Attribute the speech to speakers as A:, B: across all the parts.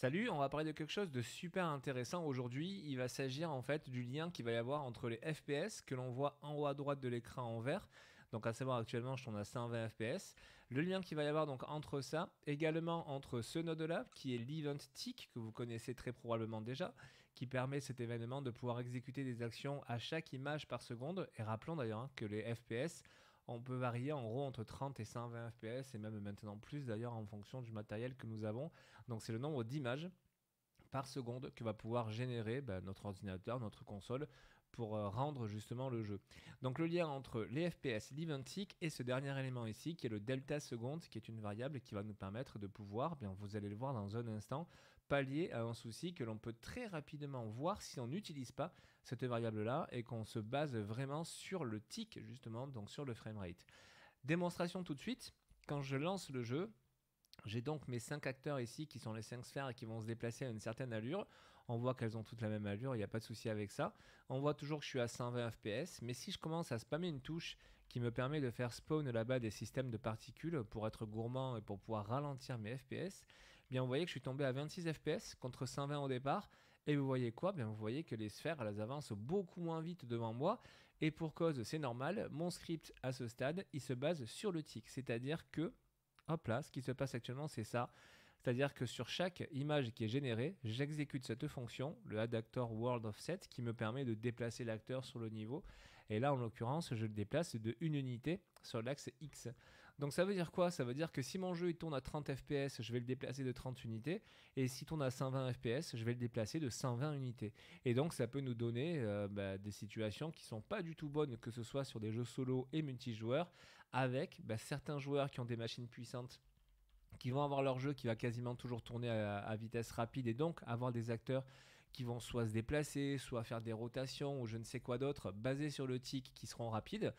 A: Salut, on va parler de quelque chose de super intéressant aujourd'hui. Il va s'agir en fait du lien qui va y avoir entre les FPS que l'on voit en haut à droite de l'écran en vert. Donc à savoir actuellement je tourne à 120 FPS. Le lien qui va y avoir donc entre ça, également entre ce node là qui est l'event tick que vous connaissez très probablement déjà, qui permet cet événement de pouvoir exécuter des actions à chaque image par seconde. Et rappelons d'ailleurs hein, que les FPS on peut varier en gros entre 30 et 120 fps et même maintenant plus d'ailleurs en fonction du matériel que nous avons. Donc c'est le nombre d'images par seconde que va pouvoir générer ben, notre ordinateur, notre console pour euh, rendre justement le jeu. Donc le lien entre les FPS, l'eventic et ce dernier élément ici qui est le delta seconde qui est une variable qui va nous permettre de pouvoir, bien vous allez le voir dans un instant, lié à un souci que l'on peut très rapidement voir si on n'utilise pas cette variable-là et qu'on se base vraiment sur le tick, justement, donc sur le framerate. Démonstration tout de suite, quand je lance le jeu, j'ai donc mes 5 acteurs ici qui sont les 5 sphères et qui vont se déplacer à une certaine allure. On voit qu'elles ont toutes la même allure, il n'y a pas de souci avec ça. On voit toujours que je suis à 120 fps, mais si je commence à spammer une touche qui me permet de faire spawn là-bas des systèmes de particules pour être gourmand et pour pouvoir ralentir mes fps, vous voyez que je suis tombé à 26 fps contre 120 au départ. Et vous voyez quoi bien Vous voyez que les sphères elles avancent beaucoup moins vite devant moi. Et pour cause, c'est normal, mon script à ce stade, il se base sur le tick. C'est-à-dire que, hop là, ce qui se passe actuellement, c'est ça. C'est-à-dire que sur chaque image qui est générée, j'exécute cette fonction, le adapter actor world offset, qui me permet de déplacer l'acteur sur le niveau. Et là, en l'occurrence, je le déplace de une unité sur l'axe X. Donc ça veut dire quoi Ça veut dire que si mon jeu il tourne à 30 fps, je vais le déplacer de 30 unités, et si tourne à 120 fps, je vais le déplacer de 120 unités. Et donc ça peut nous donner euh, bah, des situations qui sont pas du tout bonnes, que ce soit sur des jeux solo et multijoueurs, avec bah, certains joueurs qui ont des machines puissantes qui vont avoir leur jeu qui va quasiment toujours tourner à, vitesse rapide et donc avoir des acteurs qui vont soit se déplacer, soit faire des rotations ou je ne sais quoi d'autre basés sur le tic qui seront rapides.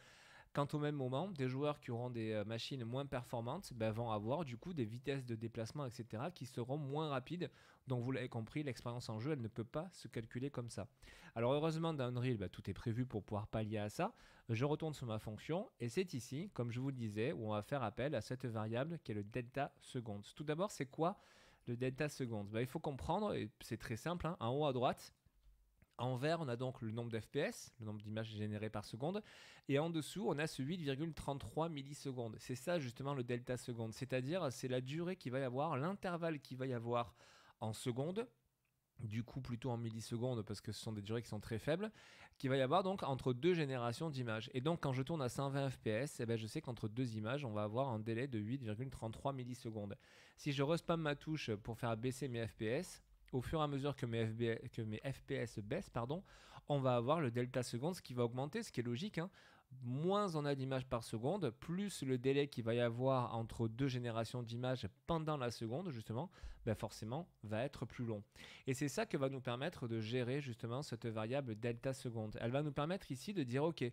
A: Quant au même moment, des joueurs qui auront des euh, machines moins performantes ben, vont avoir du coup des vitesses de déplacement, etc., qui seront moins rapides. Donc vous l'avez compris, l'expérience en jeu, elle ne peut pas se calculer comme ça. Alors heureusement, dans Unreal, ben, tout est prévu pour pouvoir pallier à ça. Je retourne sur ma fonction et c'est ici, comme je vous le disais, où on va faire appel à cette variable qui est le delta seconde. Tout d'abord, c'est quoi le delta seconde ben, Il faut comprendre, et c'est très simple, hein, en haut à droite, en vert, on a donc le nombre d'FPS, le nombre d'images générées par seconde, et en dessous, on a ce 8,33 millisecondes. C'est ça justement le delta seconde, c'est-à-dire c'est la durée qui va y avoir, l'intervalle qui va y avoir en seconde, du coup plutôt en millisecondes parce que ce sont des durées qui sont très faibles, qui va y avoir donc entre deux générations d'images. Et donc quand je tourne à 120 fps, eh ben, je sais qu'entre deux images, on va avoir un délai de 8,33 millisecondes. Si je respawn ma touche pour faire baisser mes fps, au fur et à mesure que mes, FPS baissent, pardon, on va avoir le delta seconde, ce qui va augmenter, ce qui est logique. Hein. Moins on a d'images par seconde, plus le délai qu'il va y avoir entre deux générations d'images pendant la seconde, justement, ben forcément, va être plus long. Et c'est ça que va nous permettre de gérer justement cette variable delta seconde. Elle va nous permettre ici de dire, OK,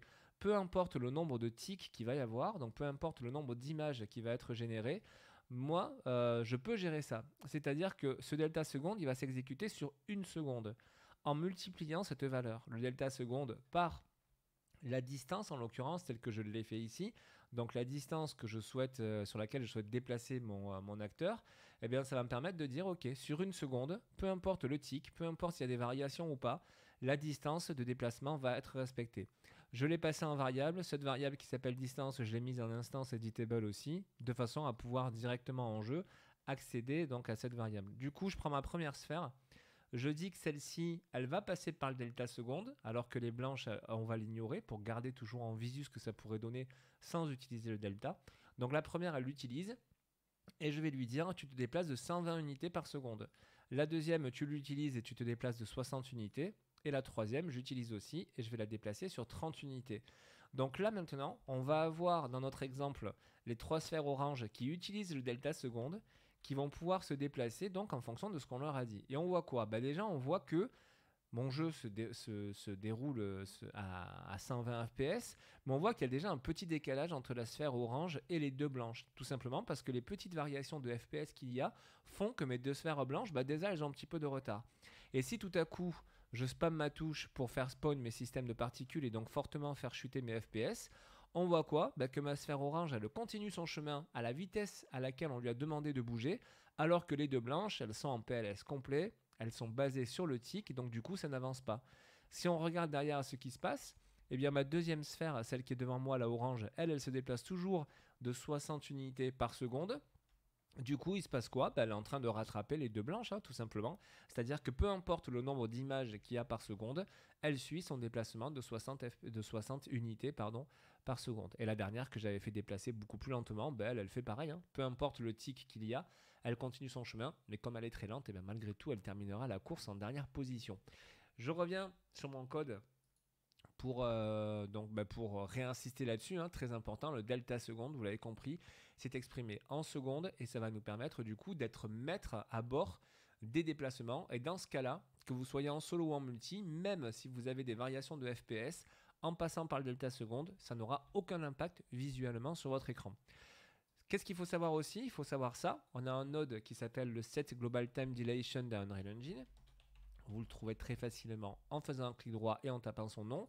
A: peu importe le nombre de tics qu'il va y avoir, donc peu importe le nombre d'images qui va être généré, moi, euh, je peux gérer ça. C'est-à-dire que ce delta seconde, il va s'exécuter sur une seconde en multipliant cette valeur, le delta seconde, par la distance, en l'occurrence, telle que je l'ai fait ici. Donc la distance que je souhaite, euh, sur laquelle je souhaite déplacer euh, mon, acteur, eh bien, ça va me permettre de dire, OK, sur une seconde, peu importe le tic, peu importe s'il y a des variations ou pas, la distance de déplacement va être respectée. Je l'ai passé en variable. Cette variable qui s'appelle distance, je l'ai mise en instance editable aussi, de façon à pouvoir directement en jeu accéder donc à cette variable. Du coup, je prends ma première sphère. Je dis que celle-ci, elle va passer par le delta seconde, alors que les blanches, euh, on va l'ignorer pour garder toujours en visu ce que ça pourrait donner sans utiliser le delta. Donc la première, elle l'utilise et je vais lui dire tu te déplaces de 120 unités par seconde. La deuxième, tu l'utilises et tu te déplaces de 60 unités. Et la troisième, j'utilise aussi et je vais la déplacer sur 30 unités. Donc là maintenant, on va avoir dans notre exemple les trois sphères orange qui utilisent le delta seconde, qui vont pouvoir se déplacer donc en fonction de ce qu'on leur a dit. Et on voit quoi bah Déjà, on voit que mon jeu se, déroule à, 120 fps, mais on voit qu'il y a déjà un petit décalage entre la sphère orange et les deux blanches, tout simplement parce que les petites variations de fps qu'il y a font que mes deux sphères blanches, bah déjà, elles ont un petit peu de retard. Et si tout à coup, je spam ma touche pour faire spawn mes systèmes de particules et donc fortement faire chuter mes FPS, on voit quoi bah, Que ma sphère orange, elle continue son chemin à la vitesse à laquelle on lui a demandé de bouger, alors que les deux blanches, elles sont en PLS complet, elles sont basées sur le tic, donc du coup, ça n'avance pas. Si on regarde derrière ce qui se passe, eh bien ma deuxième sphère, celle qui est devant moi, la orange, elle, elle se déplace toujours de 60 unités par seconde, du coup, il se passe quoi bah, Elle est en train de rattraper les deux blanches, hein, tout simplement. C'est-à-dire que peu importe le nombre d'images qu'il y a par seconde, elle suit son déplacement de 60, unités pardon, par seconde. Et la dernière que j'avais fait déplacer beaucoup plus lentement, bah, elle, fait pareil. Hein. Peu importe le tic qu'il y a, elle continue son chemin, mais comme elle est très lente, et ben, malgré tout, elle terminera la course en dernière position. Je reviens sur mon code pour, euh, donc, bah, pour réinsister là-dessus, hein, très important, le delta seconde, vous l'avez compris, c'est exprimé en seconde et ça va nous permettre du coup d'être maître à bord des déplacements. Et dans ce cas-là, que vous soyez en solo ou en multi, même si vous avez des variations de FPS, en passant par le delta seconde, ça n'aura aucun impact visuellement sur votre écran. Qu'est-ce qu'il faut savoir aussi Il faut savoir ça. On a un node qui s'appelle le Set Global Time Dilation d'Unreal Engine. Vous le trouvez très facilement en faisant un clic droit et en tapant son nom.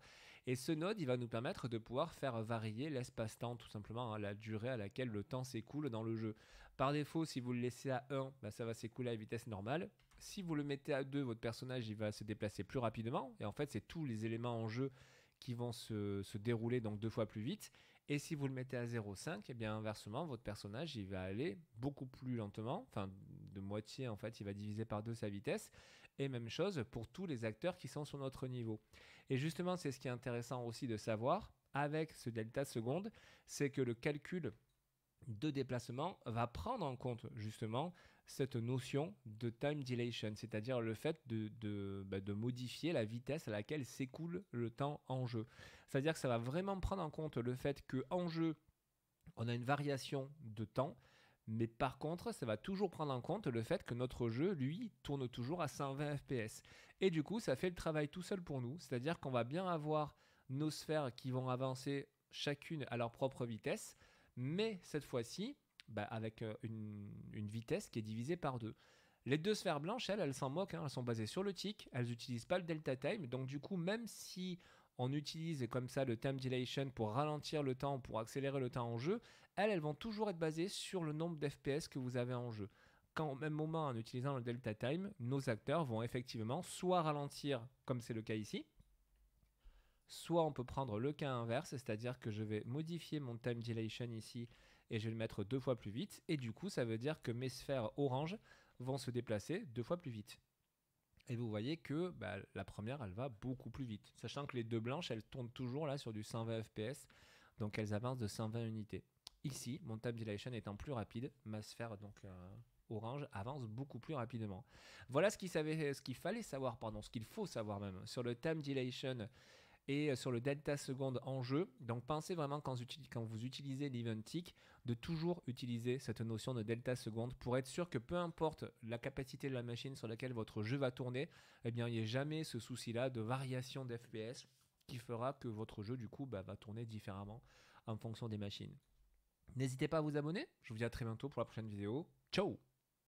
A: Et ce node, il va nous permettre de pouvoir faire varier l'espace-temps, tout simplement, hein, la durée à laquelle le temps s'écoule dans le jeu. Par défaut, si vous le laissez à 1, bah, ça va s'écouler à vitesse normale. Si vous le mettez à 2, votre personnage il va se déplacer plus rapidement. Et en fait, c'est tous les éléments en jeu qui vont se, dérouler donc deux fois plus vite. Et si vous le mettez à 0,5, et eh bien inversement, votre personnage il va aller beaucoup plus lentement, enfin de moitié en fait, il va diviser par deux sa vitesse. Et même chose pour tous les acteurs qui sont sur notre niveau. Et justement, c'est ce qui est intéressant aussi de savoir avec ce delta seconde, c'est que le calcul de déplacement va prendre en compte justement cette notion de time dilation, c'est-à-dire le fait de, de, bah, modifier la vitesse à laquelle s'écoule le temps en jeu. C'est-à-dire que ça va vraiment prendre en compte le fait qu'en jeu, on a une variation de temps mais par contre, ça va toujours prendre en compte le fait que notre jeu, lui, tourne toujours à 120 fps. Et du coup, ça fait le travail tout seul pour nous. C'est-à-dire qu'on va bien avoir nos sphères qui vont avancer chacune à leur propre vitesse. Mais cette fois-ci, bah, avec euh, une, vitesse qui est divisée par deux. Les deux sphères blanches, elles, elles s'en moquent, hein. elles sont basées sur le tick, elles n'utilisent pas le delta time, donc du coup, même si on utilise comme ça le time dilation pour ralentir le temps, pour accélérer le temps en jeu, elles, elles vont toujours être basées sur le nombre d'FPS que vous avez en jeu. Quand, au même moment, en utilisant le delta time, nos acteurs vont effectivement soit ralentir, comme c'est le cas ici, soit on peut prendre le cas inverse, c'est-à-dire que je vais modifier mon time dilation ici et je vais le mettre deux fois plus vite, et du coup, ça veut dire que mes sphères orange vont se déplacer deux fois plus vite. Et vous voyez que bah, la première, elle va beaucoup plus vite. Sachant que les deux blanches, elles tournent toujours là sur du 120 fps, donc elles avancent de 120 unités. Ici, mon time dilation étant plus rapide, ma sphère donc euh, orange avance beaucoup plus rapidement. Voilà ce qu'il fallait savoir, pardon, ce qu'il faut savoir même sur le time dilation et euh, sur le delta seconde en jeu. Donc pensez vraiment quand, vous utilisez l'event de toujours utiliser cette notion de delta seconde pour être sûr que peu importe la capacité de la machine sur laquelle votre jeu va tourner, eh bien il n'y ait jamais ce souci-là de variation d'FPS qui fera que votre jeu du coup bah, va tourner différemment en fonction des machines. N'hésitez pas à vous abonner, je vous dis à très bientôt pour la prochaine vidéo. Ciao